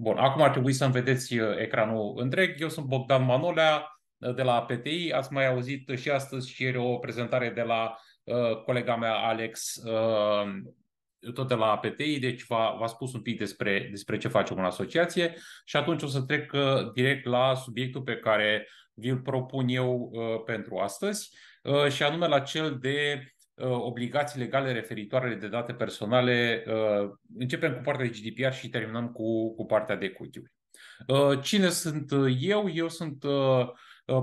Bun, acum ar trebui să-mi vedeți uh, ecranul întreg. Eu sunt Bogdan Manolea uh, de la PTI. Ați mai auzit și astăzi și ieri o prezentare de la uh, colega mea Alex, uh, tot de la PTI, deci v-a, v-a spus un pic despre, despre ce facem în asociație și atunci o să trec uh, direct la subiectul pe care vi-l propun eu uh, pentru astăzi uh, și anume la cel de Uh, obligații legale referitoare de date personale. Uh, începem cu partea de GDPR și terminăm cu, cu partea de cookie uh, Cine sunt eu? Eu sunt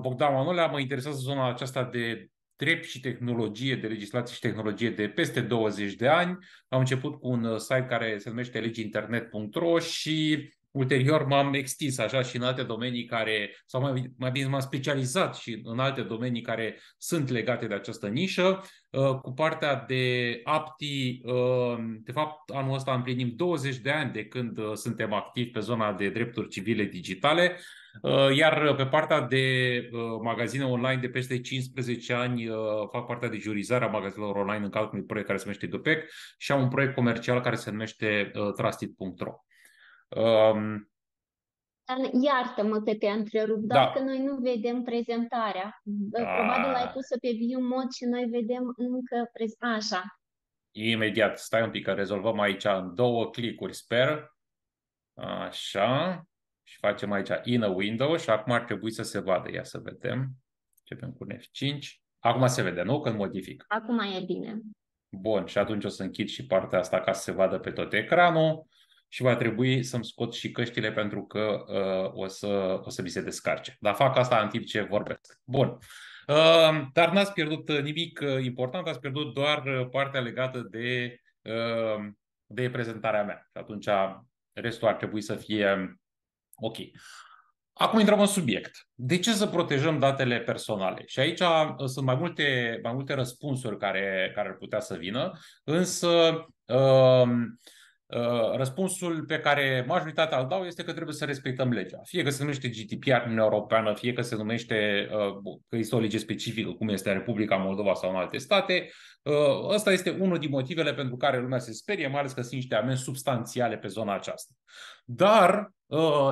Bogdan Manolea, mă interesează zona aceasta de drept și tehnologie, de legislație și tehnologie de peste 20 de ani. Am început cu un site care se numește legiinternet.ro și ulterior m-am extins așa și în alte domenii care, sau mai, mai bine m-am specializat și în alte domenii care sunt legate de această nișă. Uh, cu partea de APTI, uh, de fapt anul ăsta împlinim 20 de ani de când uh, suntem activi pe zona de drepturi civile digitale, iar pe partea de magazine online de peste 15 ani fac partea de a magazinelor online în cadrul unui proiect care se numește Dupec și am un proiect comercial care se numește Trusted.ro. Um, Iartă-mă că te întrerup, da. dacă noi nu vedem prezentarea. Da. Probabil ai pus-o pe view mod și noi vedem încă prez- așa. Imediat, stai un pic că rezolvăm aici în două clicuri, sper. Așa. Și facem aici in a window și acum ar trebui să se vadă. Ia să vedem. Începem cu F5. Acum se vede, nu? Când modific. Acum e bine. Bun, și atunci o să închid și partea asta ca să se vadă pe tot ecranul și va trebui să-mi scot și căștile pentru că uh, o, să, o să mi se descarce. Dar fac asta în timp ce vorbesc. Bun. Uh, dar n-ați pierdut uh, nimic uh, important, ați pierdut doar uh, partea legată de, uh, de prezentarea mea. Și atunci restul ar trebui să fie um, ok. Acum intrăm în subiect. De ce să protejăm datele personale? Și aici sunt mai multe, mai multe răspunsuri care, care ar putea să vină, însă uh, Uh, răspunsul pe care majoritatea îl dau este că trebuie să respectăm legea. Fie că se numește GDPR în Europeană, fie că se numește uh, că este o lege specifică, cum este Republica Moldova sau în alte state. Uh, ăsta este unul din motivele pentru care lumea se sperie, mai ales că sunt niște amenzi substanțiale pe zona aceasta. Dar,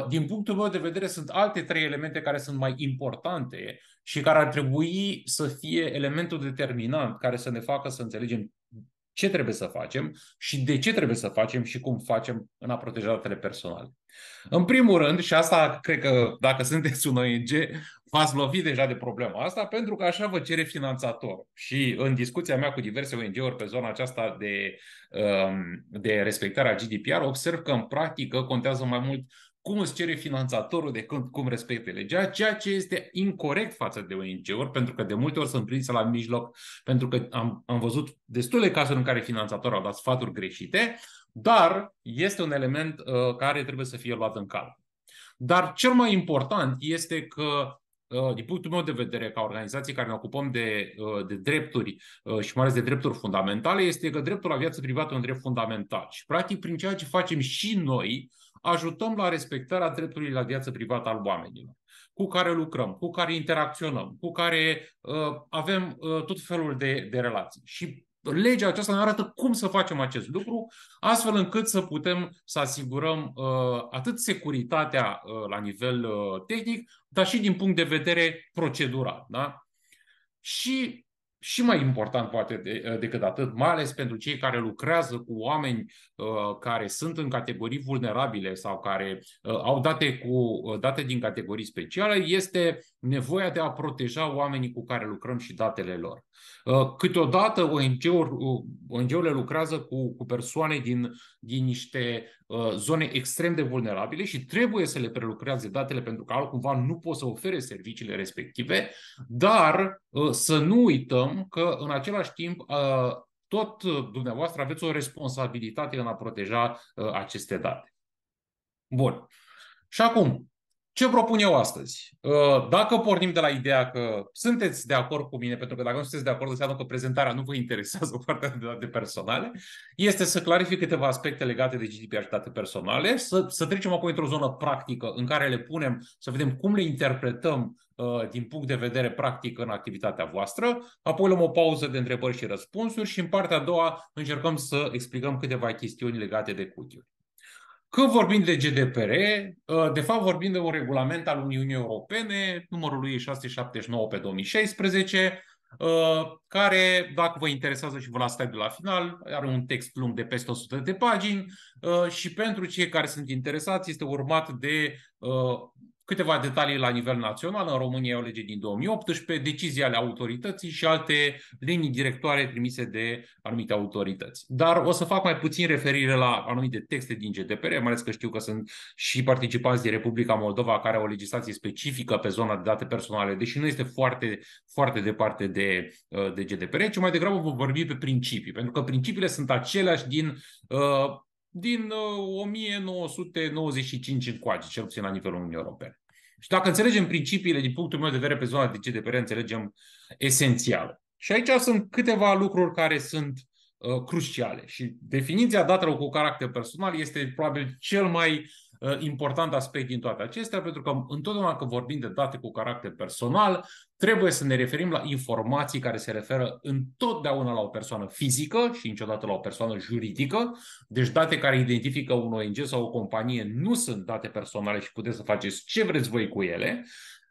din punctul meu de vedere, sunt alte trei elemente care sunt mai importante și care ar trebui să fie elementul determinant care să ne facă să înțelegem ce trebuie să facem și de ce trebuie să facem și cum facem în a proteja datele personale. În primul rând, și asta cred că dacă sunteți un ONG, v-ați lovit deja de problema asta, pentru că așa vă cere finanțator. Și în discuția mea cu diverse ONG-uri pe zona aceasta de, um, de respectarea GDPR, observ că în practică contează mai mult cum îți cere finanțatorul de când, cum respecte legea, ceea ce este incorrect față de ONG-uri, pentru că de multe ori sunt prinse la mijloc, pentru că am, am văzut destule cazuri în care finanțatorul a dat sfaturi greșite, dar este un element uh, care trebuie să fie luat în cal. Dar cel mai important este că uh, din punctul meu de vedere, ca organizații care ne ocupăm de, uh, de drepturi uh, și mai ales de drepturi fundamentale, este că dreptul la viață privată e un drept fundamental. Și, practic, prin ceea ce facem și noi, ajutăm la respectarea dreptului la viață privată al oamenilor, cu care lucrăm, cu care interacționăm, cu care uh, avem uh, tot felul de, de relații. Și legea aceasta ne arată cum să facem acest lucru, astfel încât să putem să asigurăm uh, atât securitatea uh, la nivel uh, tehnic, dar și din punct de vedere procedural. Da? Și și mai important poate eh, decât atât, mai ales pentru cei care lucrează cu oameni eh, care sunt în categorii vulnerabile sau care eh, au date, cu, date din categorii speciale, este nevoia de a proteja oamenii cu care lucrăm și datele lor. Uh, câteodată ONG-urile uh, lucrează cu, cu persoane din, din niște uh, zone extrem de vulnerabile și trebuie să le prelucrează datele pentru că altcumva nu pot să ofere serviciile respective, dar să nu uităm că în același timp tot dumneavoastră aveți o responsabilitate în a proteja aceste date. Bun. Și acum, ce propun eu astăzi? Uh, dacă pornim de la ideea că sunteți de acord cu mine, pentru că dacă nu sunteți de acord, înseamnă că prezentarea nu vă interesează partea de date personale, este să clarific câteva aspecte legate de GDPR și date personale, să, să trecem apoi într-o zonă practică în care le punem, să vedem cum le interpretăm uh, din punct de vedere practic în activitatea voastră, apoi luăm o pauză de întrebări și răspunsuri și în partea a doua încercăm să explicăm câteva chestiuni legate de cookie Că vorbim de GDPR, ă, de fapt vorbim de un regulament al Uniunii Europene, numărul lui 679 pe 2016, ă, care, dacă vă interesează și vă las de la final, are un text lung de peste 100 de pagini ă, și pentru cei care sunt interesați este urmat de Câteva detalii la nivel național. În România e o lege din 2018, decizii ale autorității și alte linii directoare trimise de anumite autorități. Dar o să fac mai puțin referire la anumite texte din GDPR, mai ales că știu că sunt și participanți din Republica Moldova care au o legislație specifică pe zona de date personale, deși nu este foarte, foarte departe de, de GDPR, ci mai degrabă vom vorbi pe principii, pentru că principiile sunt aceleași din uh, din 1995 uh, încoace, cel puțin la nivelul Uniunii Europene. Și dacă înțelegem principiile din punctul meu de vedere pe zona de GDPR, înțelegem esențial. Și aici sunt câteva lucruri care sunt uh, cruciale și definiția datelor cu caracter personal este probabil cel mai Uh, important aspect din toate acestea, pentru că întotdeauna când vorbim de date cu caracter personal, trebuie să ne referim la informații care se referă întotdeauna la o persoană fizică și niciodată la o persoană juridică. Deci date care identifică un ONG sau o companie nu sunt date personale și puteți să faceți ce vreți voi cu ele.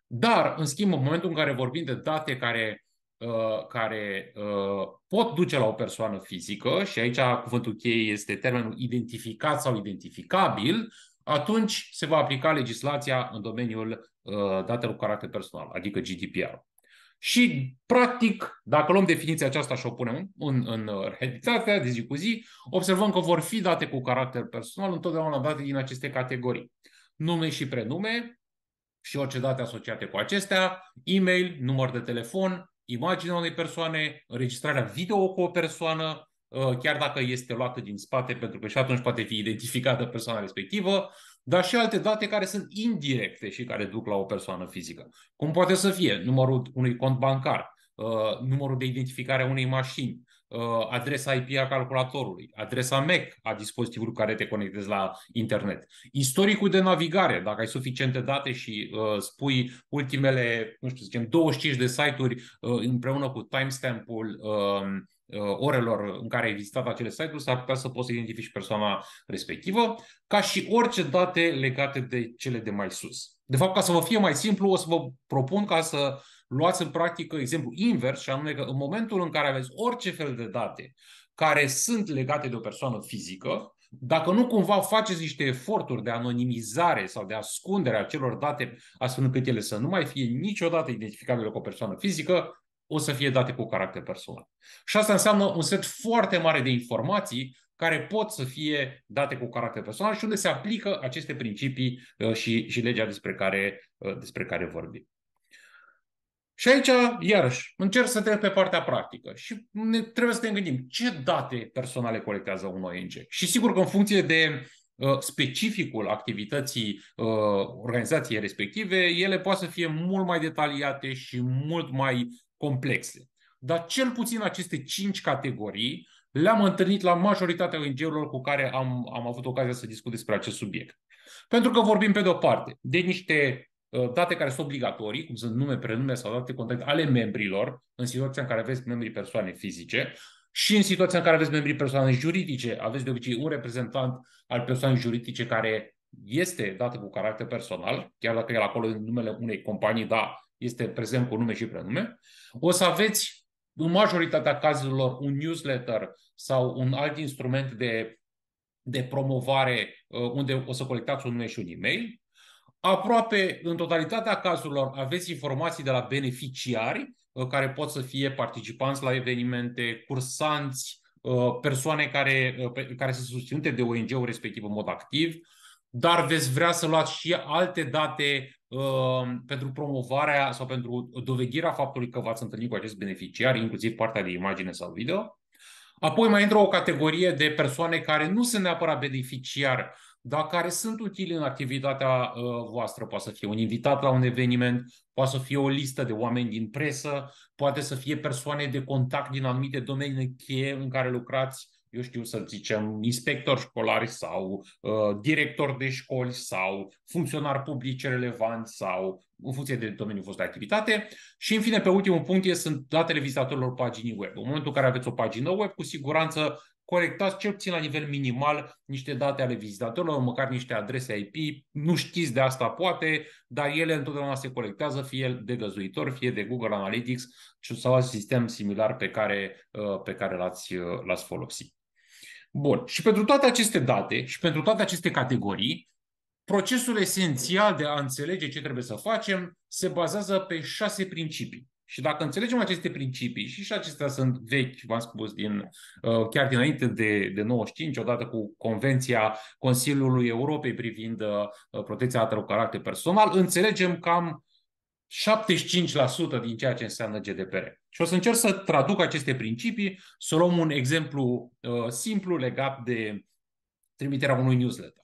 Dar, în schimb, în momentul în care vorbim de date care uh, care uh, pot duce la o persoană fizică, și aici cuvântul cheie este termenul identificat sau identificabil, atunci se va aplica legislația în domeniul uh, datelor cu caracter personal, adică GDPR. Și, practic, dacă luăm definiția aceasta și o punem în, în uh, realitatea de zi cu zi, observăm că vor fi date cu caracter personal întotdeauna date din aceste categorii. Nume și prenume și orice date asociate cu acestea, e-mail, număr de telefon, imaginea unei persoane, înregistrarea video cu o persoană, Uh, chiar dacă este luată din spate, pentru că și atunci poate fi identificată persoana respectivă, dar și alte date care sunt indirecte și care duc la o persoană fizică. Cum poate să fie numărul unui cont bancar, uh, numărul de identificare a unei mașini, Uh, adresa IP a calculatorului, adresa MAC a dispozitivului care te conectezi la internet, istoricul de navigare, dacă ai suficiente date și uh, spui ultimele, nu știu, zicem, 25 de site-uri uh, împreună cu timestamp-ul um, uh, orelor în care ai vizitat acele site-uri, s-ar putea să poți să identifici persoana respectivă, ca și orice date legate de cele de mai sus. De fapt, ca să vă fie mai simplu, o să vă propun ca să luați în practică exemplu invers, și anume că în momentul în care aveți orice fel de date care sunt legate de o persoană fizică, dacă nu cumva faceți niște eforturi de anonimizare sau de ascundere a celor date, astfel încât ele să nu mai fie niciodată identificabile cu o persoană fizică, o să fie date cu caracter personal. Și asta înseamnă un set foarte mare de informații care pot să fie date cu caracter personal și unde se aplică aceste principii uh, și, și legea despre care, uh, despre care vorbim. Și aici, iarăși, încerc să trec pe partea practică și ne, trebuie să ne gândim ce date personale colectează un ONG. Și sigur că în funcție de uh, specificul activității uh, organizației respective, ele pot să fie mult mai detaliate și mult mai complexe. Dar cel puțin aceste cinci categorii le-am întâlnit la majoritatea ONG-urilor cu care am, am avut ocazia să discut despre acest subiect. Pentru că vorbim pe de-o parte de niște Uh, date care sunt obligatorii, cum sunt nume, prenume sau date contact ale membrilor, în situația în care aveți membrii persoane fizice, și în situația în care aveți membrii persoane juridice, aveți de obicei un reprezentant al persoanei juridice care este dată cu caracter personal, chiar dacă e acolo în numele unei companii, da, este prezent cu nume și prenume. O să aveți, în majoritatea cazurilor, un newsletter sau un alt instrument de, de promovare uh, unde o să colectați un nume și un e-mail Aproape în totalitatea cazurilor aveți informații de la beneficiari uh, care pot să fie participanți la evenimente, cursanți, uh, persoane care, uh, care sunt susținute de ONG-ul respectiv în mod activ, dar veți vrea să luați și alte date pentru promovarea sau pentru dovedirea faptului că v-ați întâlnit cu acest beneficiar, inclusiv partea de imagine sau video. Apoi mai intră o categorie de persoane care nu sunt neapărat beneficiari, dar care sunt utile în activitatea uh, voastră. Poate să fie un invitat la un eveniment, poate să fie o listă de oameni din presă, poate să fie persoane de contact din anumite domenii cheie în care lucrați, eu știu să zicem, inspector școlari sau uh, director de școli sau funcționar public relevant sau în funcție de domeniul vostru de activitate. Și, în fine, pe ultimul punct, sunt datele vizitatorilor paginii web. În momentul în care aveți o pagină web, cu siguranță corectați cel puțin la nivel minimal niște date ale vizitatorilor, măcar niște adrese IP. Nu știți de asta poate, dar ele întotdeauna se colectează fie de găzuitor, fie de Google Analytics sau alt sistem similar pe care, uh, pe care l-ați, uh, l-ați folosit. Bun. Și pentru toate aceste date și pentru toate aceste categorii, procesul esențial de a înțelege ce trebuie să facem se bazează pe șase principii. Și dacă înțelegem aceste principii, și, și acestea sunt vechi, v-am spus, din, uh, chiar dinainte de, de 95, odată cu Convenția Consiliului Europei privind uh, protecția datelor cu caracter personal, înțelegem cam 75% din ceea ce înseamnă GDPR. Și o să încerc să traduc aceste principii, să luăm un exemplu uh, simplu legat de trimiterea unui newsletter.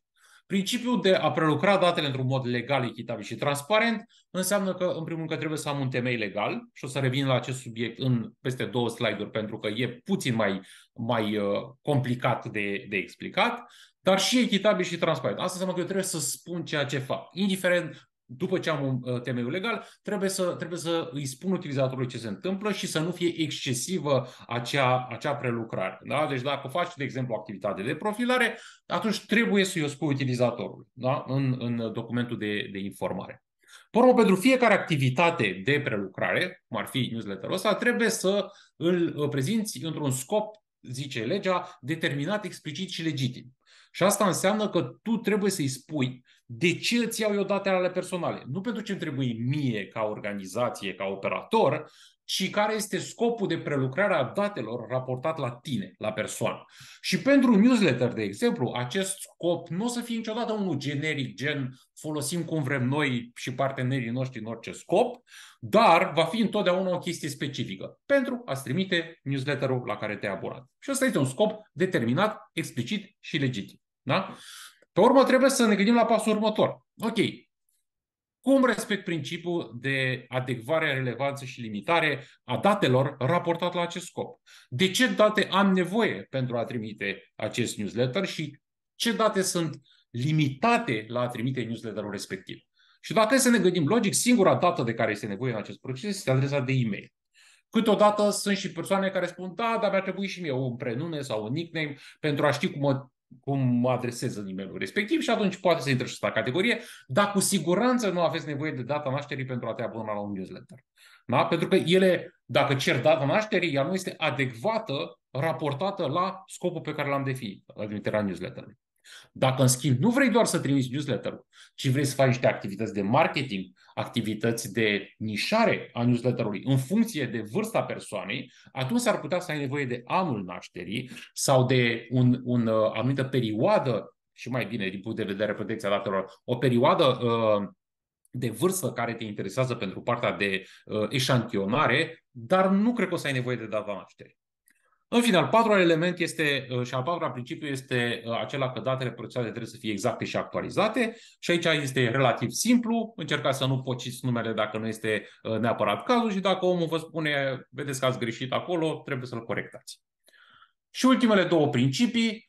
Principiul de a prelucra datele într-un mod legal, echitabil și transparent înseamnă că, în primul rând, că trebuie să am un temei legal și o să revin la acest subiect în peste două slide-uri pentru că e puțin mai, mai uh, complicat de, de explicat, dar și echitabil și transparent. Asta înseamnă că eu trebuie să spun ceea ce fac, indiferent după ce am un uh, temeiul legal, trebuie să, trebuie să îi spun utilizatorului ce se întâmplă și să nu fie excesivă acea, acea prelucrare. Da? Deci dacă faci, de exemplu, activitate de profilare, atunci trebuie să-i o spui utilizatorului da? în, în documentul de, de informare. Pormă, pentru fiecare activitate de prelucrare, cum ar fi newsletterul ăsta, trebuie să îl uh, prezinți într-un scop, zice legea, determinat, explicit și legitim. Și asta înseamnă că tu trebuie să-i spui de ce îți iau eu datele ale personale. Nu pentru ce îmi trebuie mie ca organizație, ca operator, ci care este scopul de prelucrare a datelor raportat la tine, la persoană. Și pentru newsletter, de exemplu, acest scop nu o să fie niciodată unul generic, gen folosim cum vrem noi și partenerii noștri în orice scop, dar va fi întotdeauna o chestie specifică pentru a-ți trimite newsletterul la care te-ai abonat. Și ăsta este un scop determinat, explicit și legitim. Da? Pe urmă trebuie să ne gândim la pasul următor. Ok, cum respect principiul de adecvare relevanță și limitare a datelor raportat la acest scop? De ce date am nevoie pentru a trimite acest newsletter și ce date sunt limitate la a trimite newsletterul respectiv? Și dacă să ne gândim logic, singura dată de care este nevoie în acest proces este adresa de e-mail. Câteodată sunt și persoane care spun, da, dar mi-ar trebui și mie un prenume sau un nickname pentru a ști cum mă cum mă adresez în e respectiv și atunci poate să intre și la categorie, dar cu siguranță nu aveți nevoie de data nașterii pentru a te abona la un newsletter. Da? Pentru că ele, dacă cer data nașterii, ea nu este adecvată, raportată la scopul pe care l-am definit, la newsletter newsletterului. Dacă, în schimb, nu vrei doar să trimiți newsletter ci vrei să faci niște activități de marketing, activități de nișare a newsletterului în funcție de vârsta persoanei, atunci ar putea să ai nevoie de anul nașterii sau de un, un uh, anumită perioadă, și mai bine din punct de vedere protecția datelor, o perioadă uh, de vârstă care te interesează pentru partea de uh, eșantionare, dar nu cred că o să ai nevoie de data nașterii. În final, patru element este, uh, și al patrulea principiu este uh, acela că datele procesate trebuie să fie exacte și actualizate și aici este relativ simplu, încercați să nu pociți numele dacă nu este uh, neapărat cazul și dacă omul vă spune, vedeți că ați greșit acolo, trebuie să-l corectați. Și ultimele două principii,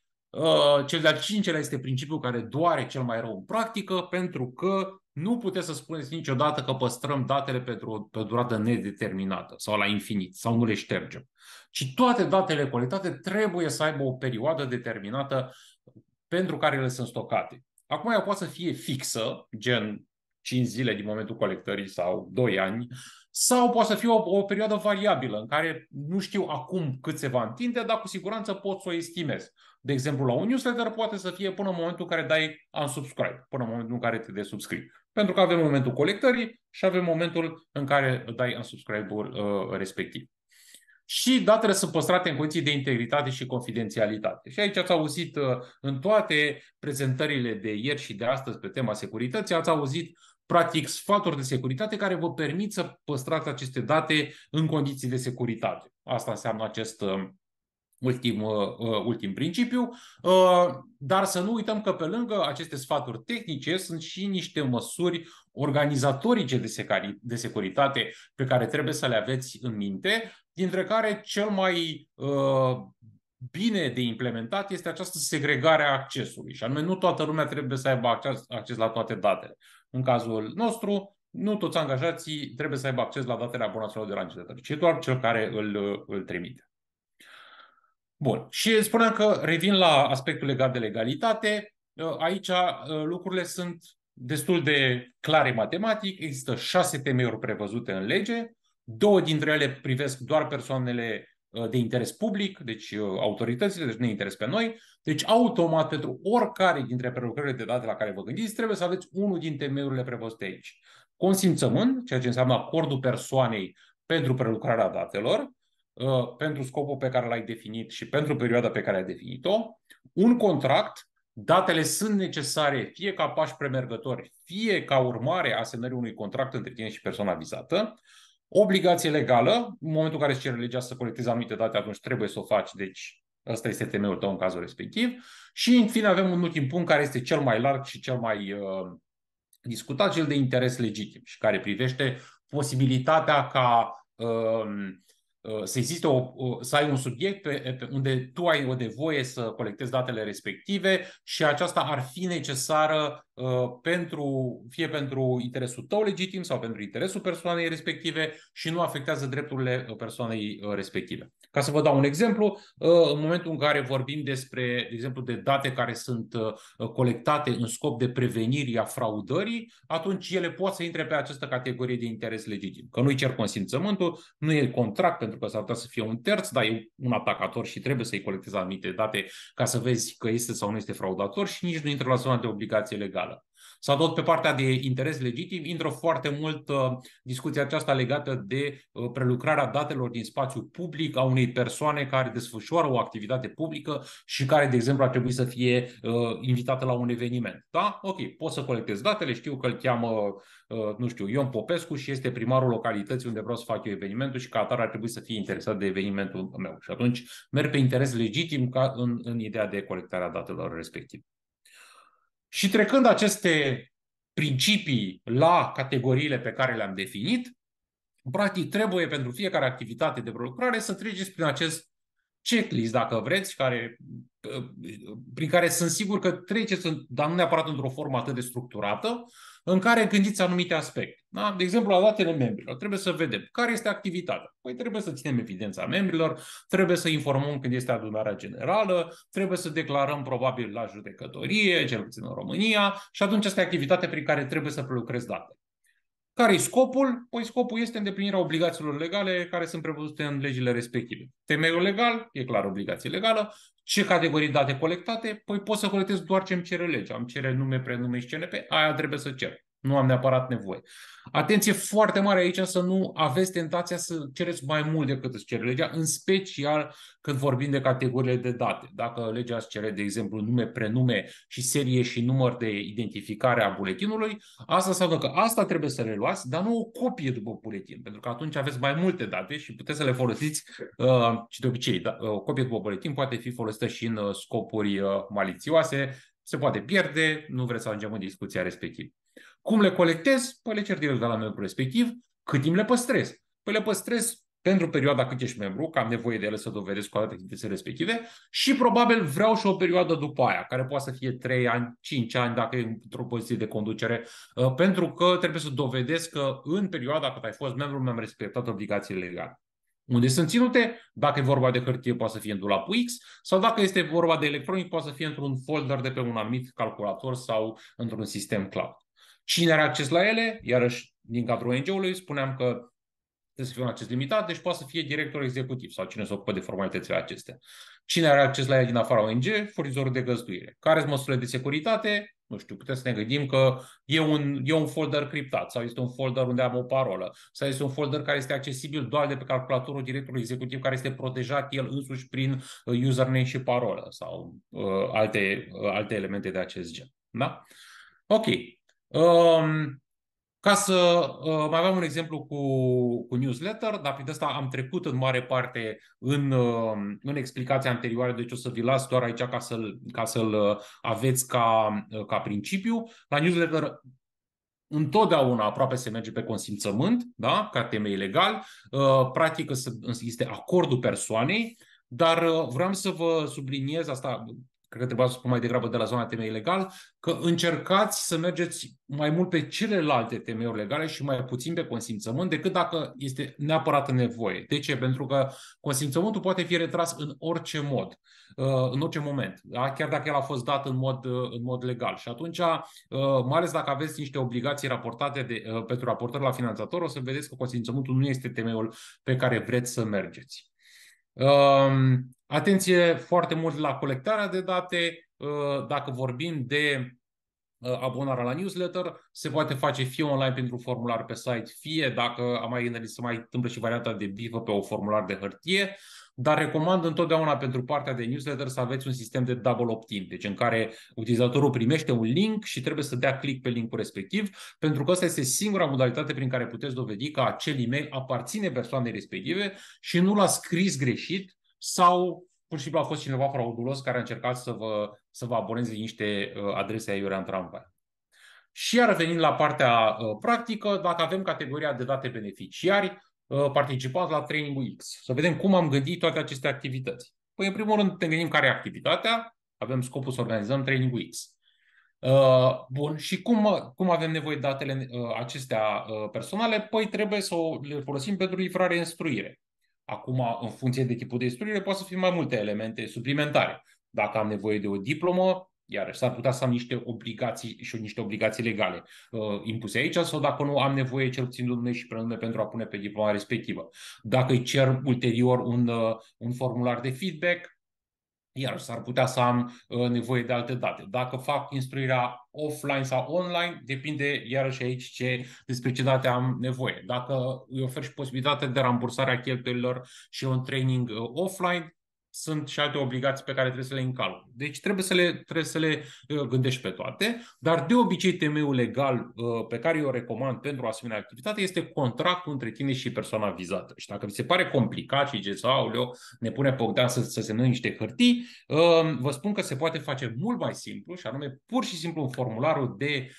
cel de-al cincelea este principiul care doare cel mai rău în practică, pentru că nu puteți să spuneți niciodată că păstrăm datele pentru o, pe durată nedeterminată sau la infinit sau nu le ștergem. Ci toate datele colectate trebuie să aibă o perioadă determinată pentru care le sunt stocate. Acum ea poate să fie fixă, gen 5 zile din momentul colectării sau 2 ani, sau poate să fie o, o perioadă variabilă în care nu știu acum cât se va întinde, dar cu siguranță pot să o estimez. De exemplu, la un newsletter poate să fie până în momentul în care dai unsubscribe, până în momentul în care te desubscrii. Pentru că avem momentul colectării și avem momentul în care dai unsubscribe-ul uh, respectiv. Și datele sunt păstrate în condiții de integritate și confidențialitate. Și aici ați auzit uh, în toate prezentările de ieri și de astăzi pe tema securității, ați auzit practic sfaturi de securitate care vă permit să păstrați aceste date în condiții de securitate. Asta înseamnă acest uh, ultim, uh, uh, ultim principiu, uh, dar să nu uităm că pe lângă aceste sfaturi tehnice sunt și niște măsuri organizatorice de, secari, de securitate pe care trebuie să le aveți în minte, dintre care cel mai bine de implementat este această segregare a accesului și anume nu toată lumea trebuie să aibă acces, acces la toate datele. În cazul nostru, nu toți angajații trebuie să aibă acces la datele abonaților de la început, ci doar cel care îl, îl trimite. Bun. Și spuneam că revin la aspectul legat de legalitate. Uh, aici uh, lucrurile sunt destul de clare matematic. Există șase temeiuri prevăzute în lege. Două dintre ele privesc doar persoanele uh, de interes public, deci autoritățile, deci ne interes pe noi. Deci automat pentru oricare dintre prelucrările de date la care vă gândiți, trebuie să aveți unul din temeiurile prevăzute aici. Consimțământ, ceea ce înseamnă acordul persoanei pentru prelucrarea datelor, Uh, pentru scopul pe care l-ai definit și pentru perioada pe care ai definit-o. Un contract, datele sunt necesare fie ca pași premergători, fie ca urmare a semnării unui contract între tine și persoana vizată. Obligație legală, în momentul în care îți cere legea să colectezi anumite date, atunci trebuie să o faci, deci Ăsta este temeiul tău în cazul respectiv. Și, în fine, avem un ultim punct care este cel mai larg și cel mai uh, discutat, cel de interes legitim și care privește posibilitatea ca uh, Uh, să existe o, să ai un subiect pe, pe unde tu ai o devoie să colectezi datele respective și aceasta ar fi necesară uh, pentru, fie pentru interesul tău legitim sau pentru interesul persoanei respective și nu afectează drepturile uh, persoanei uh, respective. Ca să vă dau un exemplu, uh, în momentul în care vorbim despre, de exemplu, de date care sunt uh, colectate în scop de prevenire a fraudării, atunci ele pot să intre pe această categorie de interes legitim. Că nu-i cer consimțământul, nu e contract pentru că s-ar putea să fie un terț, dar e un atacator și trebuie să-i colectezi anumite date ca să vezi că este sau nu este fraudator și nici nu intră la zona de obligație legală. Sau tot pe partea de interes legitim intră foarte mult uh, discuția aceasta legată de uh, prelucrarea datelor din spațiu public a unei persoane care desfășoară o activitate publică și care, de exemplu, ar trebui să fie uh, invitată la un eveniment. Da? Ok, pot să colectez datele, știu că îl cheamă, nu știu, Ion Popescu și este primarul localității unde vreau să fac eu evenimentul și ca atar ar trebui să fie interesat de evenimentul meu. Și atunci merg pe interes legitim ca în, în ideea de colectarea datelor respectiv. Și trecând aceste principii la categoriile pe care le-am definit, practic trebuie pentru fiecare activitate de prelucrare să treceți prin acest checklist, dacă vreți, care, prin care sunt sigur că treceți, dar nu neapărat într-o formă atât de structurată, în care gândiți anumite aspecte. Da? De exemplu, la datele membrilor. Trebuie să vedem care este activitatea. Păi trebuie să ținem evidența membrilor, trebuie să informăm când este adunarea generală, trebuie să declarăm probabil la judecătorie, cel puțin în România, și atunci este activitatea prin care trebuie să prelucrez datele. Care-i scopul? Păi scopul este îndeplinirea obligațiilor legale care sunt prevăzute în legile respective. Temeiul legal, e clar obligație legală, ce categorii date colectate? Păi pot să colectez doar ce îmi cere legea. Îmi cere nume, prenume și CNP, aia trebuie să cer. Nu am neapărat nevoie. Atenție foarte mare aici să nu aveți tentația să cereți mai mult decât îți cere legea, în special când vorbim de categoriile de date. Dacă legea îți cere, de exemplu, nume, prenume și serie și număr de identificare a buletinului, asta înseamnă că asta trebuie să le luați, dar nu o copie după buletin, pentru că atunci aveți mai multe date și puteți să le folosiți uh, și de obicei. Da, o copie după buletin poate fi folosită și în uh, scopuri uh, malițioase, se poate pierde, nu vreți să ajungem în discuția respectivă. Cum le colectez? Păi le cer direct de la membru respectiv. Cât timp le păstrez? Păi le păstrez pentru perioada cât ești membru, că am nevoie de ele să dovedesc cu alte activitățile respective și probabil vreau și o perioadă după aia, care poate să fie 3 ani, 5 ani dacă e într-o poziție de conducere, uh, pentru că trebuie să dovedesc că în perioada cât ai fost membru mi-am respectat obligațiile legale. Unde sunt ținute, dacă e vorba de hârtie, poate să fie în un X sau dacă este vorba de electronic, poate să fie într-un folder de pe un anumit calculator sau într-un sistem cloud. Cine are acces la ele? Iarăși, din cadrul ONG-ului, spuneam că trebuie să fie un acces limitat, deci poate să fie director executiv sau cine se ocupă de formalitățile acestea. Cine are acces la ele din afara ONG? Furnizorul de găzduire. Care sunt măsurile de securitate? Nu știu, putem să ne gândim că e un, e un folder criptat sau este un folder unde am o parolă sau este un folder care este accesibil doar de pe calculatorul directorului executiv care este protejat el însuși prin uh, username și parolă sau uh, alte, uh, alte elemente de acest gen. Da? Ok ca să mai avem un exemplu cu, cu newsletter, dar prin asta am trecut în mare parte în, în explicația anterioară, deci o să vi las doar aici ca să-l, ca să-l aveți ca, ca principiu. La newsletter întotdeauna aproape se merge pe consimțământ, da? ca temei legal. Ă, practic este acordul persoanei, dar ă, vreau să vă subliniez asta, cred că trebuia să spun mai degrabă de la zona temei legal, că încercați să mergeți mai mult pe celelalte temeiuri legale și mai puțin pe consimțământ decât dacă este neapărat nevoie. De ce? Pentru că consimțământul poate fi retras în orice mod, uh, în orice moment, da? chiar dacă el a fost dat în mod, uh, în mod legal. Și atunci, uh, mai ales dacă aveți niște obligații raportate de, pentru raportări la finanțator, o să vedeți că consimțământul nu este temeiul pe care vreți să mergeți. Um, Atenție foarte mult la colectarea de date. Uh, dacă vorbim de uh, abonarea la newsletter, se poate face fie online pentru formular pe site, fie dacă am mai gândit să mai întâmplă și varianta de bifă pe o formular de hârtie, dar recomand întotdeauna pentru partea de newsletter să aveți un sistem de double opt-in, deci în care utilizatorul primește un link și trebuie să dea click pe linkul respectiv, pentru că asta este singura modalitate prin care puteți dovedi că acel email aparține persoanei respective și nu l-a scris greșit sau pur și simplu a fost cineva fraudulos care a încercat să vă, să vă aboneze niște uh, adrese aiurea în tramvai. Și iar revenind la partea uh, practică, dacă avem categoria de date beneficiari, uh, participați la trainingul X. Să vedem cum am gândit toate aceste activități. Păi, în primul rând, ne gândim care e activitatea, avem scopul să organizăm trainingul X. Bun, și cum, cum avem nevoie de datele acestea personale? Păi trebuie să le folosim pentru livrare instruire. Acum, în funcție de tipul de studii, poate să fie mai multe elemente suplimentare. Dacă am nevoie de o diplomă, iarăși s-ar putea să am niște obligații și niște obligații legale uh, impuse aici sau dacă nu am nevoie cel puțin de nume și prenume pentru a pune pe diploma respectivă. Dacă îi cer ulterior un, uh, un formular de feedback, iar s-ar putea să am uh, nevoie de alte date. Dacă fac instruirea offline sau online, depinde iarăși aici ce, despre ce date am nevoie. Dacă îi ofer și posibilitatea de rambursare a cheltuielilor și un training uh, offline, sunt și alte obligații pe care trebuie să le încalcul. Deci trebuie să le, trebuie să le uh, gândești pe toate, dar de obicei temeiul legal uh, pe care eu recomand pentru o asemenea activitate este contractul între tine și persoana vizată. Și dacă vi se pare complicat și ziceți, aoleo, ne pune pe Bogdan să, să semnăm niște hârtii, uh, vă spun că se poate face mult mai simplu și anume pur și simplu un formularul de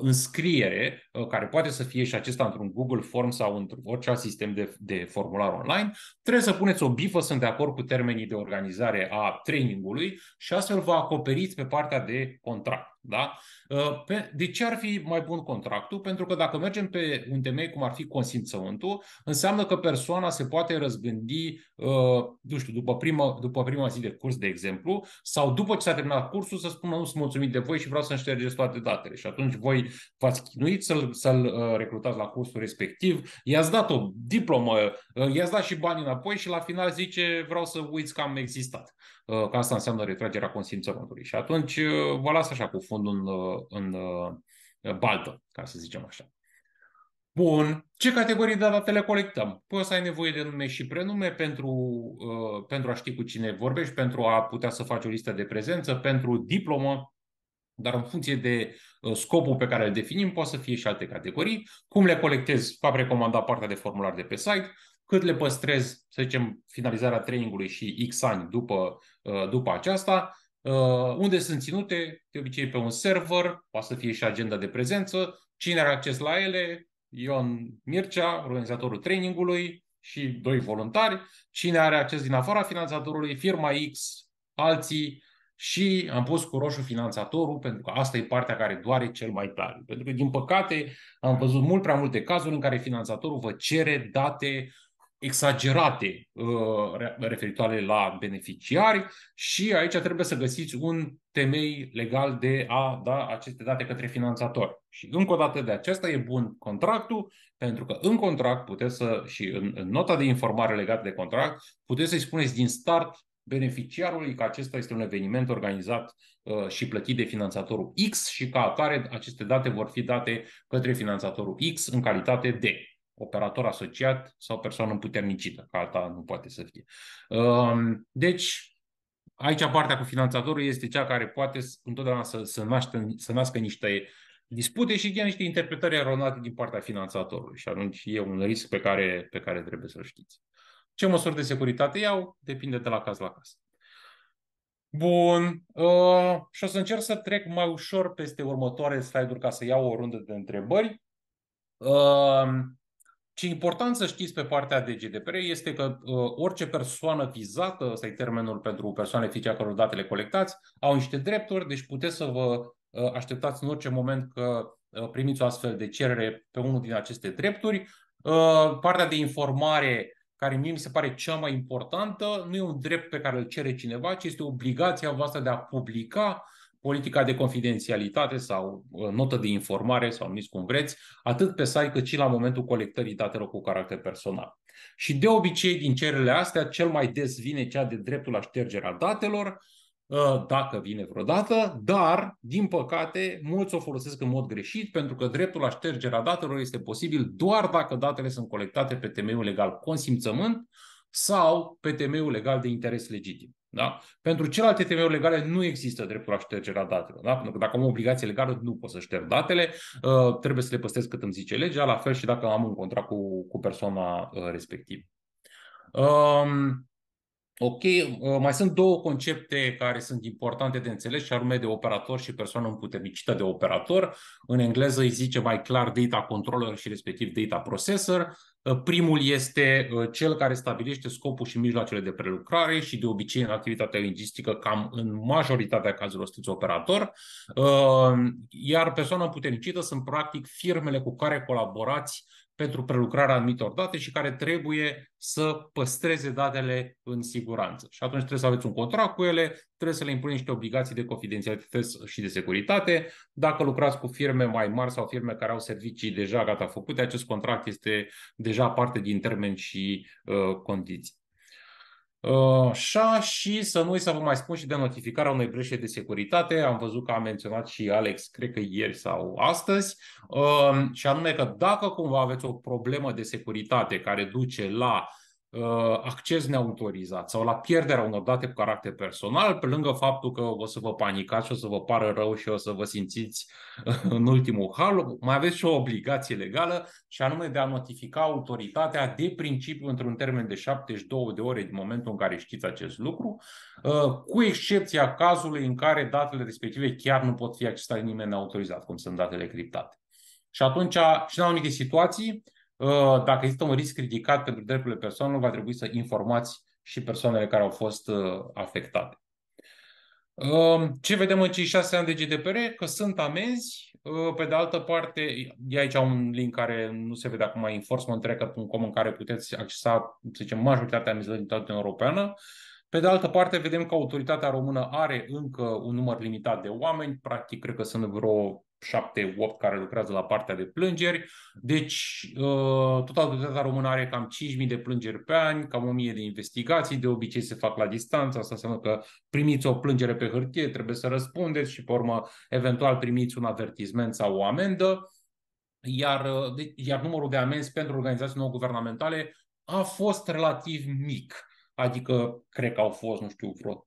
înscriere, care poate să fie și acesta într-un Google Form sau într-un orice alt sistem de, de formular online, trebuie să puneți o bifă, sunt de acord cu termenii de organizare a trainingului și astfel vă acoperiți pe partea de contract. Da? Ă, de ce ar fi mai bun contractul? Pentru că dacă mergem pe un temei cum ar fi consimțământul, înseamnă că persoana se poate răzgândi, ă, nu știu, după prima, după prima zi de curs, de exemplu, sau după ce s-a terminat cursul să spună nu sunt mulțumit de voi și vreau să ștergeți toate datele. Și atunci voi v-ați chinuit să-l, să-l ă, recrutați la cursul respectiv, i-ați dat o diplomă, i-ați dat și bani înapoi și la final zice vreau să uiți că am existat. Uh, că asta înseamnă retragerea consimțământului. Și atunci uh, vă las așa cu fundul în, uh, în baltă, ca să zicem așa. Bun. Ce categorii de date le colectăm? Poți să ai nevoie de nume și prenume pentru, uh, pentru a ști cu cine vorbești, pentru a putea să faci o listă de prezență, pentru diplomă, dar în funcție de uh, scopul pe care îl definim, poate să fie și alte categorii. Cum le colectez? V-am recomandat partea de formular de pe site cât le păstrez, să zicem, finalizarea trainingului și X ani după, uh, după aceasta, uh, unde sunt ținute, de obicei pe un server, poate să fie și agenda de prezență, cine are acces la ele, Ion Mircea, organizatorul trainingului și doi voluntari, cine are acces din afara finanțatorului, firma X, alții, și am pus cu roșu finanțatorul, pentru că asta e partea care doare cel mai tare. Pentru că, din păcate, am văzut mult prea multe cazuri în care finanțatorul vă cere date exagerate uh, referitoare la beneficiari și aici trebuie să găsiți un temei legal de a da aceste date către finanțator Și încă o dată de acesta e bun contractul, pentru că în contract puteți să, și în, în nota de informare legată de contract, puteți să-i spuneți din start beneficiarului că acesta este un eveniment organizat uh, și plătit de finanțatorul X și ca atare aceste date vor fi date către finanțatorul X în calitate de operator asociat sau persoană puternicită, că alta nu poate să fie. Ehm, deci, aici partea cu finanțatorul este cea care poate întotdeauna să, să, naște, să nască niște dispute și chiar niște interpretări eronate din partea finanțatorului și atunci e un risc pe care, pe care trebuie să-l știți. Ce măsuri de securitate iau depinde de la caz la caz. Bun. Uh, și o să încerc să trec mai ușor peste următoare slide-uri ca să iau o rundă de întrebări. Uh, ce important să știți pe partea de GDPR este că uh, orice persoană vizată, ăsta e termenul pentru persoane fizice a căror datele colectați, au niște drepturi, deci puteți să vă uh, așteptați în orice moment că uh, primiți o astfel de cerere pe unul din aceste drepturi. Uh, partea de informare, care mie mi se pare cea mai importantă, nu e un drept pe care îl cere cineva, ci este obligația voastră de a publica uh, politica de confidențialitate sau uh, notă de informare sau numiți cum vreți, atât pe site cât și la momentul colectării datelor cu caracter personal. Și de obicei din cererile astea cel mai des vine cea de dreptul la ștergerea datelor, uh, dacă vine vreodată, dar, din păcate, mulți o folosesc în mod greșit pentru că dreptul la ștergerea datelor este posibil doar dacă datele sunt colectate pe temeiul legal consimțământ sau pe temeiul legal de interes legitim. Da? Pentru celelalte temeiuri legale nu există dreptul la ștergerea datelor. Da? Pentru că dacă am o obligație legală, nu pot să șterg datele, uh, trebuie să le păstrez cât îmi zice legea, la fel și dacă am un contract cu, cu persoana uh, respectivă. Um, Ok, uh, mai sunt două concepte care sunt importante de înțeles și anume de operator și persoană împuternicită de operator. În engleză îi zice mai clar data controller și respectiv data processor. Uh, primul este uh, cel care stabilește scopul și mijloacele de prelucrare și de obicei în activitatea logistică cam în majoritatea cazurilor sunteți operator. Iar persoana împuternicită sunt practic firmele cu care colaborați pentru prelucrarea anumitor date și care trebuie să păstreze datele în siguranță. Și atunci trebuie să aveți un contract cu ele, trebuie să le impuneți niște obligații de confidențialitate și de securitate. Dacă lucrați cu firme mai mari sau firme care au servicii deja gata făcute, acest contract este deja parte din termen și uh, condiții. Așa uh, și să nu să vă mai spun și de notificarea unei breșe de securitate. Am văzut că a menționat și Alex, cred că ieri sau astăzi, uh, și anume că dacă cumva aveți o problemă de securitate care duce la Uh, acces neautorizat sau la pierderea unor date cu caracter personal, pe lângă faptul că o să vă panicați și o să vă pară rău și o să vă simțiți în ultimul hal, mai aveți și o obligație legală și anume de a notifica autoritatea de principiu într-un termen de 72 de ore din momentul în care știți acest lucru, uh, cu excepția cazului în care datele respective chiar nu pot fi accesate nimeni neautorizat, cum sunt datele criptate. Și atunci, și în anumite situații, Uh, dacă există un risc ridicat pentru drepturile persoanelor, va trebui să informați și persoanele care au fost uh, afectate. Uh, ce vedem în cei șase ani de GDPR? Că sunt amenzi, pe de altă parte, e aici un link care nu se vede acum, enforcementtracker.com, în care puteți accesa, să zicem, majoritatea amenzilor din toată Europeană. Pe de altă parte, vedem că autoritatea română are încă un număr limitat de oameni, practic cred că sunt vreo 7-8 care lucrează la partea de plângeri. Deci, uh, tot autoritatea română are cam 5.000 de plângeri pe an, cam 1.000 de investigații, de obicei se fac la distanță, asta înseamnă că primiți o plângere pe hârtie, trebuie să răspundeți și, pe urmă, eventual primiți un avertisment sau o amendă. Iar, uh, iar numărul de amenzi pentru organizații non-guvernamentale a fost relativ mic adică cred că au fost, nu știu, vreo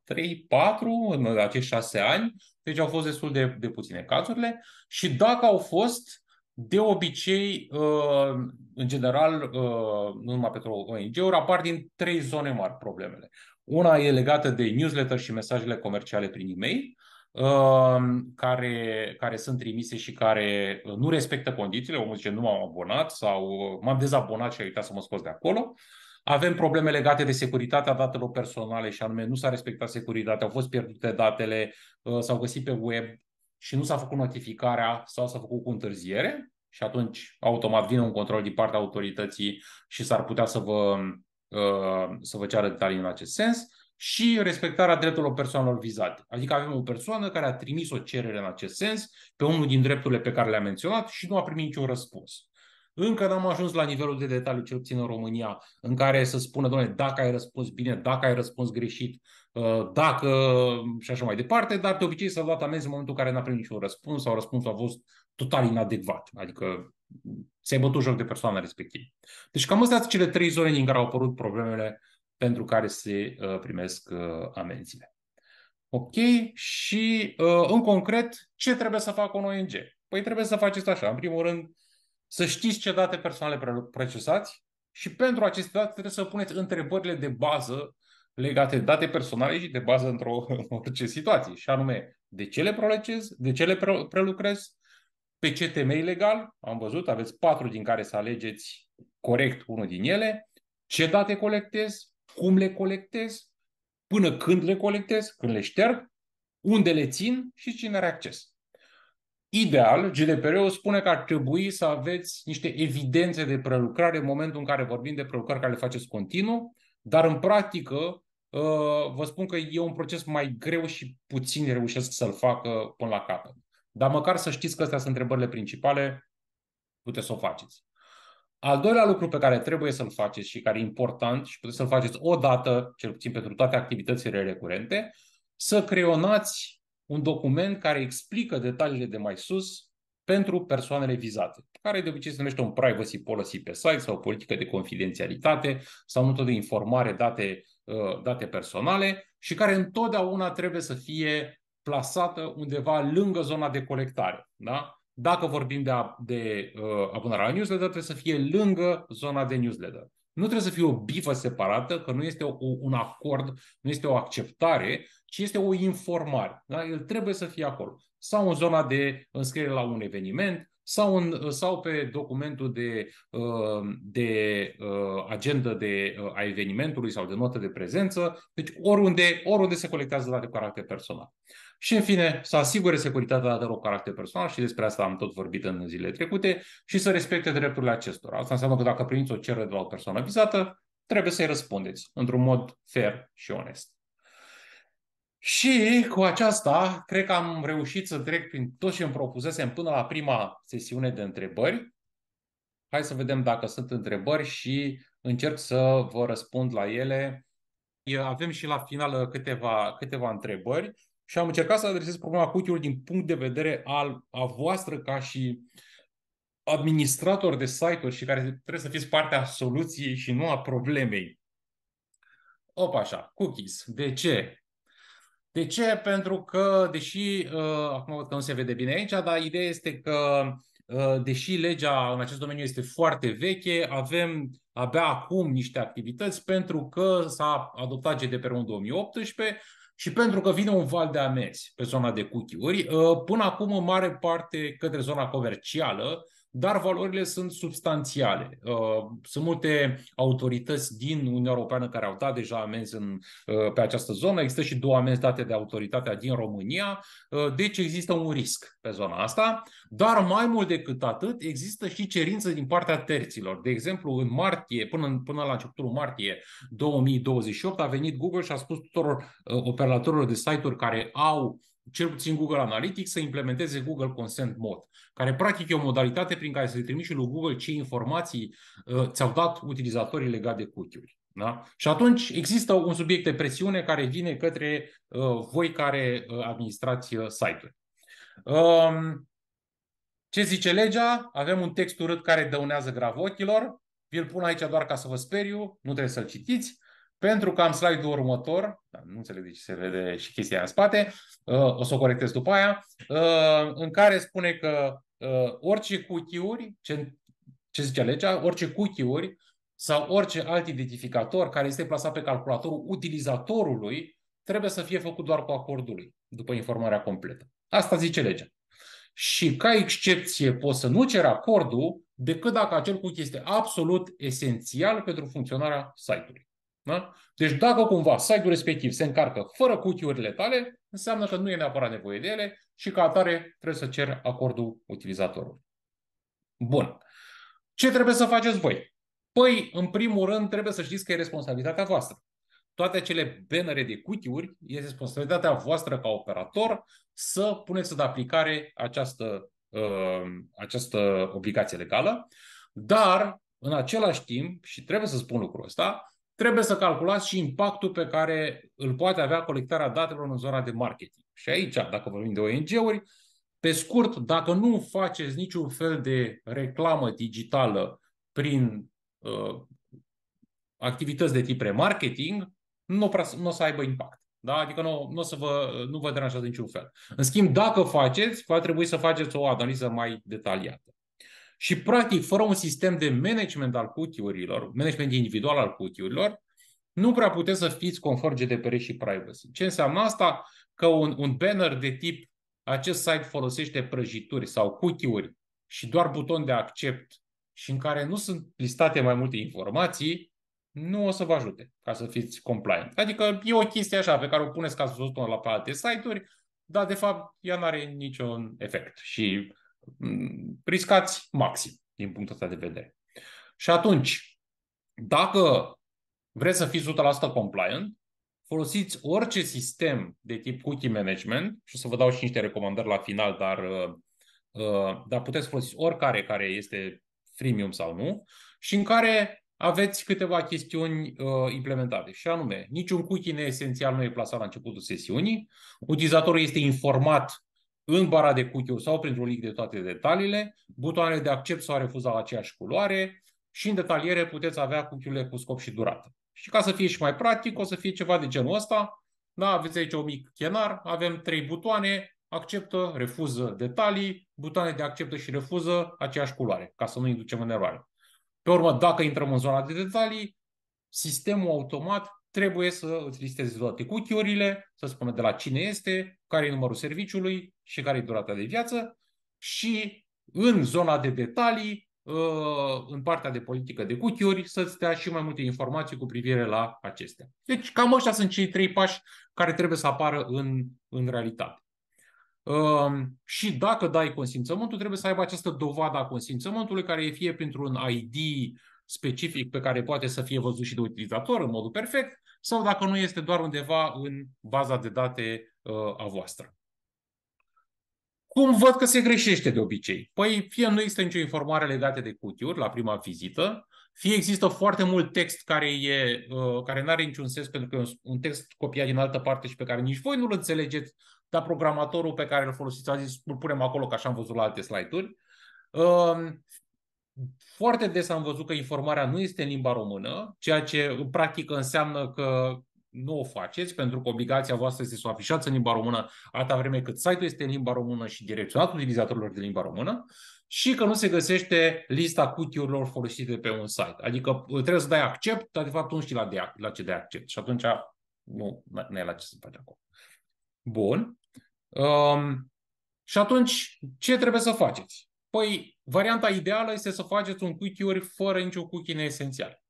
3-4 în acești 6 ani, deci au fost destul de, de puține cazurile și dacă au fost, de obicei, uh, în general, uh, nu numai pentru ONG-uri, apar din trei zone mari problemele. Una e legată de newsletter și mesajele comerciale prin e-mail, uh, care, care sunt trimise și care nu respectă condițiile. Omul zice, nu m-am abonat sau m-am dezabonat și a uitat să mă scos de acolo. Uh, avem probleme legate de securitatea datelor personale și anume nu s-a respectat securitatea, au fost pierdute datele, uh, s-au găsit pe web și nu s-a făcut notificarea sau s-a făcut cu întârziere și atunci automat vine un control din partea autorității și s-ar putea să vă, uh, să vă ceară detalii în acest sens și respectarea drepturilor persoanelor vizate. Adică avem o persoană care a trimis o cerere în acest sens pe unul din drepturile pe care le-a menționat și nu a primit niciun răspuns. Încă n-am ajuns la nivelul de detaliu, cel puțin în România, în care să spună, doamne, dacă ai răspuns bine, dacă ai răspuns greșit, uh, dacă și așa mai departe, dar de obicei s au dat amenzi în momentul în care n-a primit niciun răspuns sau răspunsul a fost total inadecvat, adică se ai bătut joc de persoana respectivă. Deci cam astea sunt cele trei zone din care au apărut problemele pentru care se uh, primesc uh, amenziile. Ok? Și în concret, ce trebuie să facă un ONG? Păi trebuie să faceți așa. În primul rând, să știți ce date personale procesați și pentru aceste date trebuie să puneți întrebările de bază legate de date personale și de bază într-o orice situație. Și anume, de ce le procesez, de ce le prelucrez, pe ce temei legal, am văzut, aveți patru din care să alegeți corect unul din ele, ce date colectez, cum le colectez, până când le colectez, când le șterg, unde le țin și cine are acces. Ideal, GDPR-ul spune că ar trebui să aveți niște evidențe de prelucrare în momentul în care vorbim de prelucrare care le faceți continuu, dar în practică uh, vă spun că e un proces mai greu și puțin reușesc să-l facă până la capăt. Dar măcar să știți că astea sunt întrebările principale, puteți să o faceți. Al doilea lucru pe care trebuie să-l faceți și care e important și puteți să-l faceți odată, cel puțin pentru toate activitățile recurente, să creionați un document care explică detaliile de mai sus pentru persoanele vizate, care de obicei se numește un privacy policy pe site sau o politică de confidențialitate sau notă de informare date, uh, date personale și care întotdeauna trebuie să fie plasată undeva lângă zona de colectare. Da? Dacă vorbim de, de uh, abonarea la newsletter, trebuie să fie lângă zona de newsletter. Nu trebuie să fie o bifă separată, că nu este o, un acord, nu este o acceptare și este o informare. Da? El trebuie să fie acolo. Sau în zona de înscriere la un eveniment, sau, în, sau pe documentul de, uh, de uh, agenda de, uh, a evenimentului sau de notă de prezență, deci oriunde, oriunde se colectează date cu caracter personal. Și, în fine, să asigure securitatea datelor cu caracter personal și despre asta am tot vorbit în zilele trecute și să respecte drepturile acestora. Asta înseamnă că dacă primiți o cerere de la o persoană vizată, trebuie să-i răspundeți într-un mod fair și onest. Și cu aceasta, cred că am reușit să trec prin tot ce îmi propusesem până la prima sesiune de întrebări. Hai să vedem dacă sunt întrebări și încerc să vă răspund la ele. Avem și la final uh, câteva, câteva întrebări și am încercat să adresez problema cookie din punct de vedere al a voastră ca și administrator de site-uri și care trebuie să fiți partea soluției și nu a problemei. Opa, așa, cookies. De ce? De ce? Pentru că, deși, uh, acum văd că nu se vede bine aici, dar ideea este că, uh, deși legea în acest domeniu este foarte veche, avem abia acum niște activități pentru că s-a adoptat GDPR în 2018 și pentru că vine un val de amenzi pe zona de cookie-uri, uh, până acum în mare parte către zona comercială, dar valorile sunt substanțiale. Uh, sunt multe autorități din Uniunea Europeană care au dat deja amenzi în, uh, pe această zonă. Există și două amenzi date de autoritatea din România. Uh, deci există un risc pe zona asta. Dar mai mult decât atât, există și cerință din partea terților. De exemplu, în martie, până, până la începutul martie 2028, a venit Google și a spus tuturor operatorilor de site-uri care au cel puțin Google Analytics, să implementeze Google Consent Mode, care practic e o modalitate prin care să-i trimiți lui Google ce informații uh, ți-au dat utilizatorii legate de cookie-uri. Da? Și atunci există un subiect de presiune care vine către uh, voi care uh, administrați uh, site uri Um, ce zice legea? Avem un text urât care dăunează grav Vi-l pun aici doar ca să vă speriu, nu trebuie să-l citiți. Pentru că am slide-ul următor, nu înțeleg de ce se vede și chestia în spate, uh, o să o corectez după aia, uh, în care spune că uh, orice cookie-uri, ce, ce zice legea, orice cookie-uri sau orice alt identificator care este plasat pe calculatorul utilizatorului trebuie să fie făcut doar cu acordul lui, după informarea completă. Asta zice legea. Și ca excepție poți să nu ceri acordul decât dacă acel cookie este absolut esențial pentru funcționarea site-ului. Da? Deci dacă cumva site-ul respectiv se încarcă fără cutiurile tale, înseamnă că nu e neapărat nevoie de ele și ca atare trebuie să cer acordul utilizatorului. Bun. Ce trebuie să faceți voi? Păi, în primul rând, trebuie să știți că e responsabilitatea voastră. Toate acele bannere de cutiuri uri e responsabilitatea voastră ca operator să puneți în aplicare această, uh, această obligație legală, dar în același timp, și trebuie să spun lucrul ăsta, trebuie să calculați și impactul pe care îl poate avea colectarea datelor în zona de marketing. Și aici, dacă vorbim de ONG-uri, pe scurt, dacă nu faceți niciun fel de reclamă digitală prin uh, activități de tip remarketing, nu, prea, nu o să aibă impact. Da? Adică nu, nu, o să vă, nu vă deranjează niciun fel. În schimb, dacă faceți, va trebui să faceți o analiză mai detaliată. Și, practic, fără un sistem de management al cutiurilor, management individual al cutiurilor, nu prea puteți să fiți conform GDPR și privacy. Ce înseamnă asta? Că un, un banner de tip acest site folosește prăjituri sau cutiuri și doar buton de accept și în care nu sunt listate mai multe informații, nu o să vă ajute ca să fiți compliant. Adică e o chestie așa pe care o puneți ca să o la pe alte site-uri, dar de fapt ea nu are niciun efect și Mm, riscați maxim din punctul ăsta de vedere. Și atunci, dacă vreți să fiți 100% compliant, folosiți orice sistem de tip cookie management și o să vă dau și niște recomandări la final, dar, uh, uh, dar puteți folosi oricare care este freemium sau nu și în care aveți câteva chestiuni uh, implementate. Și anume, niciun cookie neesențial nu e plasat la începutul sesiunii, utilizatorul este informat în bara de cookie sau printr-un link de toate detaliile, butoanele de accept sau refuz la aceeași culoare și în detaliere puteți avea cookie cu scop și durată. Și ca să fie și mai practic, o să fie ceva de genul ăsta. Da, aveți aici un mic chenar, avem trei butoane, acceptă, refuză detalii, butoane de acceptă și refuză aceeași culoare, ca să nu inducem în eroare. Pe urmă, dacă intrăm în zona de detalii, sistemul automat trebuie să îți listezi toate cookie-urile, să spună de la cine este, care e numărul serviciului și care e durata de viață și în zona de detalii, uh, în partea de politică de cookie să-ți dea și mai multe informații cu privire la acestea. Deci cam ăștia sunt cei trei pași care trebuie să apară în, în realitate. Uh, și dacă dai consimțământul, trebuie să aibă această dovadă a consimțământului, care e fie printr un ID specific pe care poate să fie văzut și de utilizator în modul perfect sau dacă nu este doar undeva în baza de date uh, a voastră. Cum văd că se greșește de obicei? Păi fie nu există nicio informare legată de cutiuri la prima vizită, fie există foarte mult text care, e, uh, care nu are niciun sens pentru că e un text copiat din altă parte și pe care nici voi nu-l înțelegeți, dar programatorul pe care îl folosiți a zis, îl punem acolo, că așa am văzut la alte slide-uri. Um, foarte des am văzut că informarea nu este în limba română, ceea ce în practică înseamnă că nu o faceți, pentru că obligația voastră este să o afișați în limba română atâta vreme cât site-ul este în limba română și direcționat utilizatorilor de limba română și că nu se găsește lista cutiurilor folosite pe un site. Adică uh, trebuie să dai accept, dar de fapt nu știi la, de, la ce dai accept și atunci nu, nu e la ce să faci acolo. Bun. Um, și atunci, ce trebuie să faceți? Păi, varianta ideală este să faceți un cookie-uri fără nicio cookie neesențial.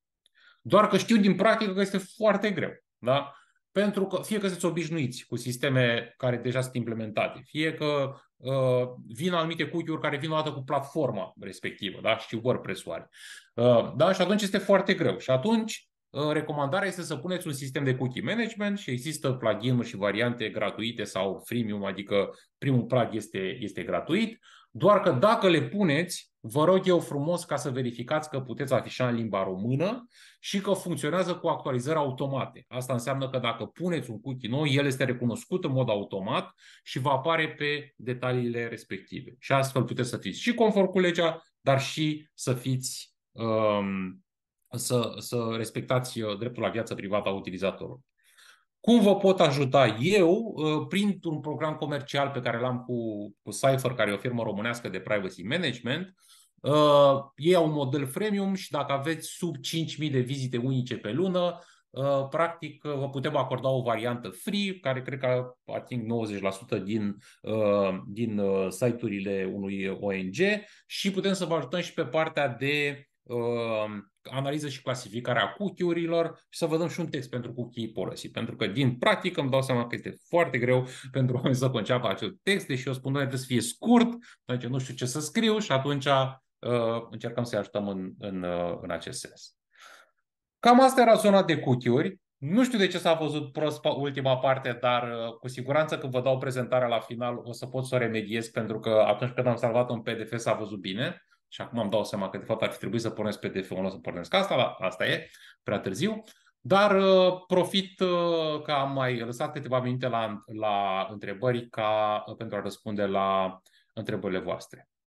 Doar că știu din practică că este foarte greu. Da? Pentru că fie că sunteți obișnuiți cu sisteme care deja sunt implementate, fie că uh, vin anumite cookie-uri care vin odată cu platforma respectivă, da? și WordPress-ul are. Uh, da? Și atunci este foarte greu. Și atunci uh, recomandarea este să puneți un sistem de cookie management și există plugin-uri și variante gratuite sau freemium, adică primul plug este, este gratuit. Doar că dacă le puneți, vă rog eu frumos ca să verificați că puteți afișa în limba română și că funcționează cu actualizări automate. Asta înseamnă că dacă puneți un cookie nou, el este recunoscut în mod automat și va apare pe detaliile respective. Și astfel puteți să fiți și conform cu legea, dar și să fiți um, să, să respectați uh, dreptul la viață privată a utilizatorului. Cum vă pot ajuta eu uh, printr-un program comercial pe care l-am cu, cu Cypher, care e o firmă românească de privacy management? Uh, ei au un model freemium și dacă aveți sub 5.000 de vizite unice pe lună, uh, practic uh, vă putem acorda o variantă free, care cred că ating 90% din, uh, din uh, site-urile unui ONG și putem să vă ajutăm și pe partea de analiză și clasificare a cookie-urilor și să vedem și un text pentru cookie policy. Pentru că din practică îmi dau seama că este foarte greu pentru oameni să conceapă acel text, deși eu spun, noi trebuie să fie scurt, deci nu știu ce să scriu și atunci uh, încercăm să-i ajutăm în, în, uh, în acest sens. Cam asta era zona de cookie-uri. Nu știu de ce s-a văzut prost ultima parte, dar uh, cu siguranță când vă dau prezentarea la final o să pot să o remediez pentru că atunci când am salvat un PDF s-a văzut bine și acum îmi dau seama că de fapt ar fi trebuit să pornesc pe TF1, să pornesc asta, la, asta e, prea târziu, dar uh, profit uh, că am mai lăsat câteva minute la, la întrebări ca, uh, pentru a răspunde la întrebările voastre.